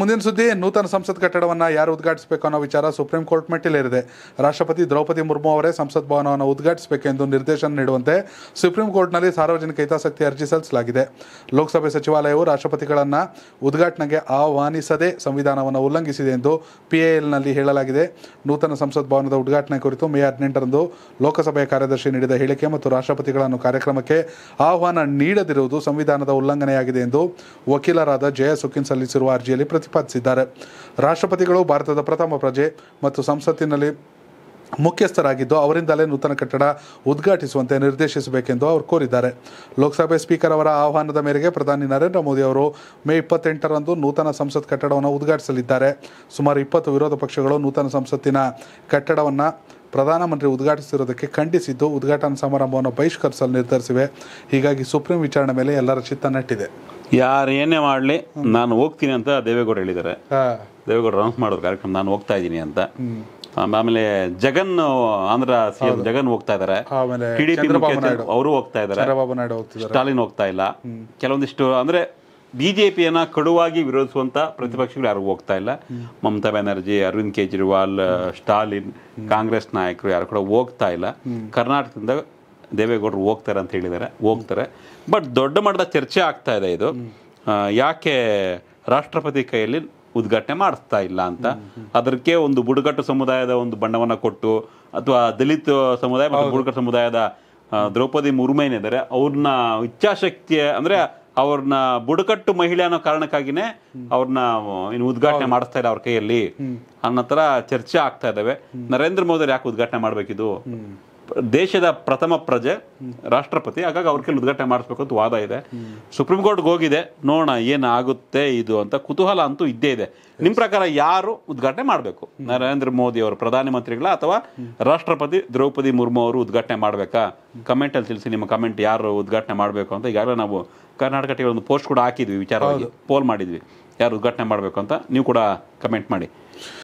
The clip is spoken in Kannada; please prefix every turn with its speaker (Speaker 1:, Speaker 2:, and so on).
Speaker 1: ಮುಂದಿನ ಸುದ್ದಿ ನೂತನ ಸಂಸತ್ ಕಟ್ಟಡವನ್ನು ಯಾರು ಉದ್ಘಾಟಿಸಬೇಕು ಅನ್ನೋ ವಿಚಾರ ಸುಪ್ರೀಂ ಕೋರ್ಟ್ ಮೆಟ್ಟಿಲೇರಿದೆ ರಾಷ್ಟ್ರಪತಿ ದ್ರೌಪದಿ ಮುರ್ಮು ಅವರೇ ಸಂಸತ್ ಭವನವನ್ನು ಉದ್ಘಾಟಿಸಬೇಕೆಂದು ನಿರ್ದೇಶನ ನೀಡುವಂತೆ ಸುಪ್ರೀಂ ಕೋರ್ಟ್ನಲ್ಲಿ ಸಾರ್ವಜನಿಕ ಹಿತಾಸಕ್ತಿ ಅರ್ಜಿ ಸಲ್ಲಿಸಲಾಗಿದೆ ಲೋಕಸಭೆ ಸಚಿವಾಲಯವು ರಾಷ್ಟ್ರಪತಿಗಳನ್ನ ಉದ್ಘಾಟನೆಗೆ ಆಹ್ವಾನಿಸದೆ ಸಂವಿಧಾನವನ್ನು ಉಲ್ಲಂಘಿಸಿದೆ ಎಂದು ಪಿಎಎಲ್ನಲ್ಲಿ ಹೇಳಲಾಗಿದೆ ನೂತನ ಸಂಸತ್ ಭವನದ ಉದ್ಘಾಟನೆ ಕುರಿತು ಮೇ ಹದಿನೆಂಟರಂದು ಲೋಕಸಭೆಯ ಕಾರ್ಯದರ್ಶಿ ನೀಡಿದ ಹೇಳಿಕೆ ಮತ್ತು ರಾಷ್ಟ್ರಪತಿಗಳನ್ನು ಕಾರ್ಯಕ್ರಮಕ್ಕೆ ಆಹ್ವಾನ ನೀಡದಿರುವುದು ಸಂವಿಧಾನದ ಉಲ್ಲಂಘನೆಯಾಗಿದೆ ಎಂದು ವಕೀಲರಾದ ಜಯ ಸುಖಿನ್ ಸಲ್ಲಿಸಿರುವ ಅರ್ಜಿಯಲ್ಲಿ ಪ್ರತಿಪಾದಿಸಿದ್ದಾರೆ ರಾಷ್ಟ್ರಪತಿಗಳು ಭಾರತದ ಪ್ರಥಮ ಪ್ರಜೆ ಮತ್ತು ಸಂಸತ್ತಿನಲ್ಲಿ ಮುಖ್ಯಸ್ಥರಾಗಿದ್ದು ಅವರಿಂದಲೇ ನೂತನ ಕಟ್ಟಡ ಉದ್ಘಾಟಿಸುವಂತೆ ನಿರ್ದೇಶಿಸಬೇಕೆಂದು ಅವರು ಕೋರಿದ್ದಾರೆ ಲೋಕಸಭೆ ಸ್ಪೀಕರ್ ಅವರ ಆಹ್ವಾನದ ಮೇರೆಗೆ ಪ್ರಧಾನಿ ನರೇಂದ್ರ ಮೋದಿ ಅವರು ಮೇ ಇಪ್ಪತ್ತೆಂಟರಂದು ನೂತನ ಸಂಸತ್ ಕಟ್ಟಡವನ್ನು ಉದ್ಘಾಟಿಸಲಿದ್ದಾರೆ ಸುಮಾರು ಇಪ್ಪತ್ತು ವಿರೋಧ ಪಕ್ಷಗಳು ನೂತನ ಸಂಸತ್ತಿನ ಕಟ್ಟಡವನ್ನು ಪ್ರಧಾನಮಂತ್ರಿ ಉದ್ಘಾಟಿಸಿರುವುದಕ್ಕೆ ಖಂಡಿಸಿದ್ದು ಉದ್ಘಾಟನಾ ಸಮಾರಂಭವನ್ನು ಬಹಿಷ್ಕರಿಸಲು ನಿರ್ಧರಿಸಿವೆ ಹೀಗಾಗಿ ಸುಪ್ರೀಂ ವಿಚಾರಣೆ ಮೇಲೆ ಎಲ್ಲರ ಚಿತ್ತ ನೆಟ್ಟಿದೆ
Speaker 2: ಯಾರು ಏನೇ ಮಾಡಲಿ ನಾನು ಹೋಗ್ತೀನಿ ಅಂತ ದೇವೇಗೌಡ ಹೇಳಿದ್ದಾರೆ ದೇವೇಗೌಡ ಅನೌನ್ಸ್ ಮಾಡೋದು ಕಾರ್ಯಕ್ರಮ ನಾನು ಹೋಗ್ತಾ ಇದ್ದೀನಿ ಅಂತ ಆಮೇಲೆ ಜಗನ್ ಆಂಧ್ರ ಸಿಎಂ ಜಗನ್ ಹೋಗ್ತಾ ಇದಾರೆ ಟಿಡಿಪಿ ಅವರು ಹೋಗ್ತಾ ಇದಾರೆ ಸ್ಟಾಲಿನ್ ಹೋಗ್ತಾ ಇಲ್ಲ ಕೆಲವೊಂದಿಷ್ಟು ಅಂದ್ರೆ ಬಿಜೆಪಿಯನ್ನ ಕಡುವಾಗಿ ವಿರೋಧಿಸುವಂತ ಪ್ರತಿಪಕ್ಷಗಳು ಯಾರು ಹೋಗ್ತಾ ಇಲ್ಲ ಮಮತಾ ಬ್ಯಾನರ್ಜಿ ಅರವಿಂದ್ ಕೇಜ್ರಿವಾಲ್ ಸ್ಟಾಲಿನ್ ಕಾಂಗ್ರೆಸ್ ನಾಯಕರು ಯಾರು ಕೂಡ ಹೋಗ್ತಾ ಇಲ್ಲ ಕರ್ನಾಟಕದಿಂದ ದೇವೇಗೌಡರು ಹೋಗ್ತಾರೆ ಅಂತ ಹೇಳಿದ್ದಾರೆ ಹೋಗ್ತಾರೆ ಬಟ್ ದೊಡ್ಡ ಮಟ್ಟದ ಚರ್ಚೆ ಆಗ್ತಾ ಇದೆ ಇದು ಯಾಕೆ ರಾಷ್ಟ್ರಪತಿ ಕೈಯಲ್ಲಿ ಉದ್ಘಾಟನೆ ಮಾಡಿಸ್ತಾ ಇಲ್ಲ ಅಂತ ಅದಕ್ಕೆ ಒಂದು ಬುಡಕಟ್ಟು ಸಮುದಾಯದ ಒಂದು ಬಣ್ಣವನ್ನು ಕೊಟ್ಟು ಅಥವಾ ದಲಿತ ಸಮುದಾಯ ಮತ್ತು ಬುಡಕಟ್ಟು ಸಮುದಾಯದ ದ್ರೌಪದಿ ಮುರ್ಮೇನಿದ್ದಾರೆ ಏನಿದ್ದಾರೆ ಅವ್ರನ್ನ ಇಚ್ಛಾಶಕ್ತಿಯ ಅಂದ್ರೆ ಅವ್ರನ್ನ ಬುಡಕಟ್ಟು ಮಹಿಳೆ ಅನ್ನೋ ಕಾರಣಕ್ಕಾಗಿನೇ ಅವ್ರನ್ನ ಇನ್ನು ಉದ್ಘಾಟನೆ ಮಾಡಿಸ್ತಾ ಇಲ್ಲ ಅವ್ರ ಕೈಯಲ್ಲಿ ಅನ್ನೋ ತರ ಚರ್ಚೆ ಆಗ್ತಾ ಇದಾವೆ ನರೇಂದ್ರ ಮೋದಿ ಯಾಕೆ ಉದ್ಘಾಟನೆ ಮಾಡ್ಬೇಕಿದು ದೇಶದ ಪ್ರಥಮ ಪ್ರಜೆ ರಾಷ್ಟ್ರಪತಿ ಹಾಗಾಗಿ ಅವ್ರ ಕೈಲಿ ಉದ್ಘಾಟನೆ ಮಾಡಿಸ್ಬೇಕು ಅಂತ ವಾದ ಇದೆ ಸುಪ್ರೀಂ ಕೋರ್ಟ್ಗೆ ಹೋಗಿದೆ ನೋಡೋಣ ಏನಾಗುತ್ತೆ ಇದು ಅಂತ ಕುತೂಹಲ ಅಂತೂ ಇದ್ದೇ ಇದೆ ನಿಮ್ಮ ಪ್ರಕಾರ ಯಾರು ಉದ್ಘಾಟನೆ ಮಾಡಬೇಕು ನರೇಂದ್ರ ಮೋದಿ ಅವರು ಪ್ರಧಾನಮಂತ್ರಿಗಳ ಅಥವಾ ರಾಷ್ಟ್ರಪತಿ ದ್ರೌಪದಿ ಮುರ್ಮು ಅವರು ಉದ್ಘಾಟನೆ ಮಾಡಬೇಕಾ ಕಮೆಂಟಲ್ಲಿ ತಿಳಿಸಿ ನಿಮ್ಮ ಕಮೆಂಟ್ ಯಾರು ಉದ್ಘಾಟನೆ ಮಾಡಬೇಕು ಅಂತ ಈಗಾಗಲೇ ನಾವು ಕರ್ನಾಟಕ ಒಂದು ಪೋಸ್ಟ್ ಕೂಡ ಹಾಕಿದ್ವಿ ವಿಚಾರವಾಗಿ ಪೋಲ್ ಮಾಡಿದ್ವಿ ಯಾರು ಉದ್ಘಾಟನೆ ಮಾಡಬೇಕು ಅಂತ ನೀವು ಕೂಡ ಕಮೆಂಟ್ ಮಾಡಿ